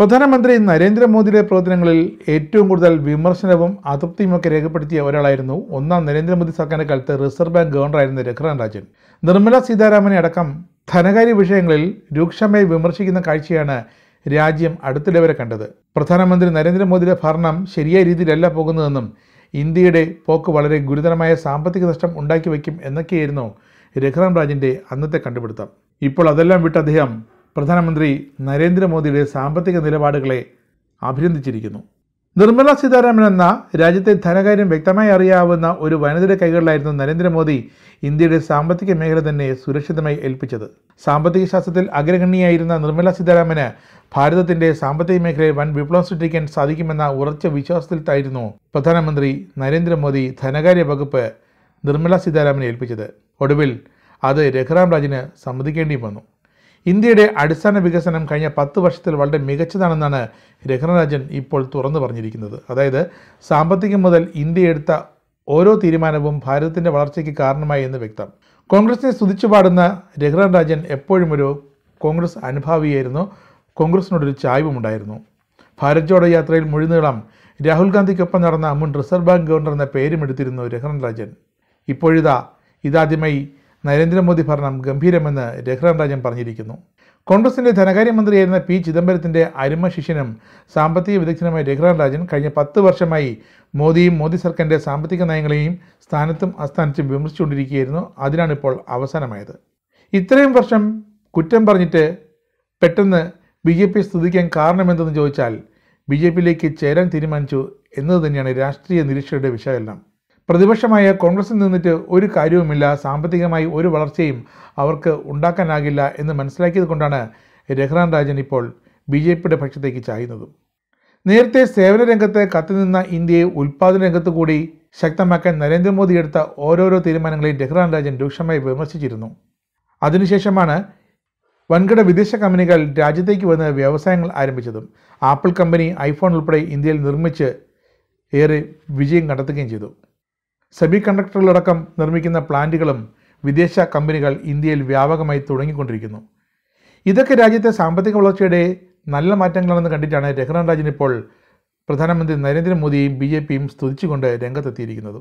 പ്രധാനമന്ത്രി നരേന്ദ്രമോദിയുടെ പ്രവർത്തനങ്ങളിൽ ഏറ്റവും കൂടുതൽ വിമർശനവും അതൃപ്തിയുമൊക്കെ രേഖപ്പെടുത്തിയ ഒരാളായിരുന്നു ഒന്നാം നരേന്ദ്രമോദി സർക്കാരിൻ്റെ കാലത്ത് റിസർവ് ബാങ്ക് ഗവർണറായിരുന്ന രഘുറാം രാജൻ നിർമ്മല സീതാരാമനെ അടക്കം ധനകാര്യ വിഷയങ്ങളിൽ രൂക്ഷമായി വിമർശിക്കുന്ന കാഴ്ചയാണ് രാജ്യം അടുത്തിടെ വരെ കണ്ടത് പ്രധാനമന്ത്രി നരേന്ദ്രമോദിയുടെ ഭരണം ശരിയായ രീതിയിലല്ല പോകുന്നതെന്നും ഇന്ത്യയുടെ പോക്ക് വളരെ ഗുരുതരമായ സാമ്പത്തിക നഷ്ടം ഉണ്ടാക്കി വയ്ക്കും എന്നൊക്കെയായിരുന്നു രഘുറാം രാജിൻ്റെ അന്നത്തെ കണ്ടുപിടുത്തം ഇപ്പോൾ അതെല്ലാം വിട്ട് അദ്ദേഹം പ്രധാനമന്ത്രി നരേന്ദ്രമോദിയുടെ സാമ്പത്തിക നിലപാടുകളെ അഭിനന്ദിച്ചിരിക്കുന്നു നിർമ്മല സീതാരാമൻ എന്ന രാജ്യത്തെ ധനകാര്യം വ്യക്തമായി അറിയാവുന്ന ഒരു വനിതയുടെ കൈകളിലായിരുന്നു നരേന്ദ്രമോദി ഇന്ത്യയുടെ സാമ്പത്തിക മേഖല തന്നെ സുരക്ഷിതമായി ഏൽപ്പിച്ചത് സാമ്പത്തിക ശാസ്ത്രത്തിൽ അഗ്രഗണ്യായിരുന്ന നിർമ്മല സീതാരാമന് ഭാരതത്തിൻ്റെ സാമ്പത്തിക മേഖലയിൽ വൻ വിപ്ലവം സൃഷ്ടിക്കാൻ സാധിക്കുമെന്ന ഉറച്ച വിശ്വാസത്തിലായിരുന്നു പ്രധാനമന്ത്രി നരേന്ദ്രമോദി ധനകാര്യ വകുപ്പ് നിർമ്മല സീതാരാമനെ ഏൽപ്പിച്ചത് ഒടുവിൽ അത് രഘുറാം രാജിന് സമ്മതിക്കേണ്ടിയും വന്നു ഇന്ത്യയുടെ അടിസ്ഥാന വികസനം കഴിഞ്ഞ പത്ത് വർഷത്തിൽ വളരെ മികച്ചതാണെന്നാണ് രഘുനരാജൻ ഇപ്പോൾ തുറന്നു പറഞ്ഞിരിക്കുന്നത് അതായത് സാമ്പത്തികം മുതൽ ഇന്ത്യ എടുത്ത ഓരോ തീരുമാനവും ഭാരതത്തിൻ്റെ വളർച്ചയ്ക്ക് കാരണമായി എന്ന് വ്യക്തം കോൺഗ്രസിനെ സ്തുതിച്ചു പാടുന്ന രഘുറാം രാജൻ എപ്പോഴും ഒരു കോൺഗ്രസ് അനുഭാവിയായിരുന്നു കോൺഗ്രസിനോടൊരു ചായ്വുമുണ്ടായിരുന്നു ഉണ്ടായിരുന്നു ഭാരത് ജോഡോ യാത്രയിൽ മുഴുനീളം രാഹുൽ ഗാന്ധിക്കൊപ്പം നടന്ന മുൻ റിസർവ് ബാങ്ക് ഗവർണർ എന്ന പേരും എടുത്തിരുന്നു രഘുറാം രാജൻ ഇപ്പോഴിതാ ഇതാദ്യമായി നരേന്ദ്രമോദി ഭരണം ഗംഭീരമെന്ന് രഘുറാം രാജൻ പറഞ്ഞിരിക്കുന്നു കോൺഗ്രസിൻ്റെ ധനകാര്യമന്ത്രിയായിരുന്ന പി ചിദംബരത്തിൻ്റെ അരുമ ശിഷ്യനും സാമ്പത്തിക വിദഗ്ധനുമായ രഘുറാം രാജൻ കഴിഞ്ഞ പത്ത് വർഷമായി മോദിയും മോദി സർക്കാരിൻ്റെ സാമ്പത്തിക നയങ്ങളെയും സ്ഥാനത്തും അസ്ഥാനത്തും വിമർശിച്ചുകൊണ്ടിരിക്കുകയായിരുന്നു അതിനാണിപ്പോൾ അവസാനമായത് ഇത്രയും വർഷം കുറ്റം പറഞ്ഞിട്ട് പെട്ടെന്ന് ബി ജെ പി സ്തുതിക്കാൻ കാരണമെന്തെന്ന് ചോദിച്ചാൽ ബി ജെ പിയിലേക്ക് ചേരാൻ തീരുമാനിച്ചു എന്നത് തന്നെയാണ് രാഷ്ട്രീയ നിരീക്ഷകരുടെ വിശകലനം പ്രതിപക്ഷമായ കോൺഗ്രസിൽ നിന്നിട്ട് ഒരു കാര്യവുമില്ല സാമ്പത്തികമായി ഒരു വളർച്ചയും അവർക്ക് ഉണ്ടാക്കാനാകില്ല എന്ന് മനസ്സിലാക്കിയത് കൊണ്ടാണ് രഘുറാൻ രാജൻ ഇപ്പോൾ ബി ജെ പിയുടെ പക്ഷത്തേക്ക് ചായുന്നത് നേരത്തെ സേവന രംഗത്ത് കത്തിനിന്ന ഇന്ത്യയെ ഉൽപ്പാദന രംഗത്ത് കൂടി ശക്തമാക്കാൻ നരേന്ദ്രമോദി എടുത്ത ഓരോരോ തീരുമാനങ്ങളെയും രഘുറാൻ രാജൻ രൂക്ഷമായി വിമർശിച്ചിരുന്നു അതിനുശേഷമാണ് വൻകിട വിദേശ കമ്പനികൾ രാജ്യത്തേക്ക് വന്ന് വ്യവസായങ്ങൾ ആരംഭിച്ചതും ആപ്പിൾ കമ്പനി ഐഫോൺ ഉൾപ്പെടെ ഇന്ത്യയിൽ നിർമ്മിച്ച് ഏറെ വിജയം കണ്ടെത്തുകയും ചെയ്തു സെമി കണ്ടക്ടറുകളടക്കം നിർമ്മിക്കുന്ന പ്ലാന്റുകളും വിദേശ കമ്പനികൾ ഇന്ത്യയിൽ വ്യാപകമായി തുടങ്ങിക്കൊണ്ടിരിക്കുന്നു ഇതൊക്കെ രാജ്യത്തെ സാമ്പത്തിക വളർച്ചയുടെ നല്ല മാറ്റങ്ങളാണെന്ന് കണ്ടിട്ടാണ് രഘുറാം രാജൻ ഇപ്പോൾ പ്രധാനമന്ത്രി നരേന്ദ്രമോദിയും ബി ജെ പിയും സ്തുതിച്ചുകൊണ്ട് രംഗത്തെത്തിയിരിക്കുന്നത്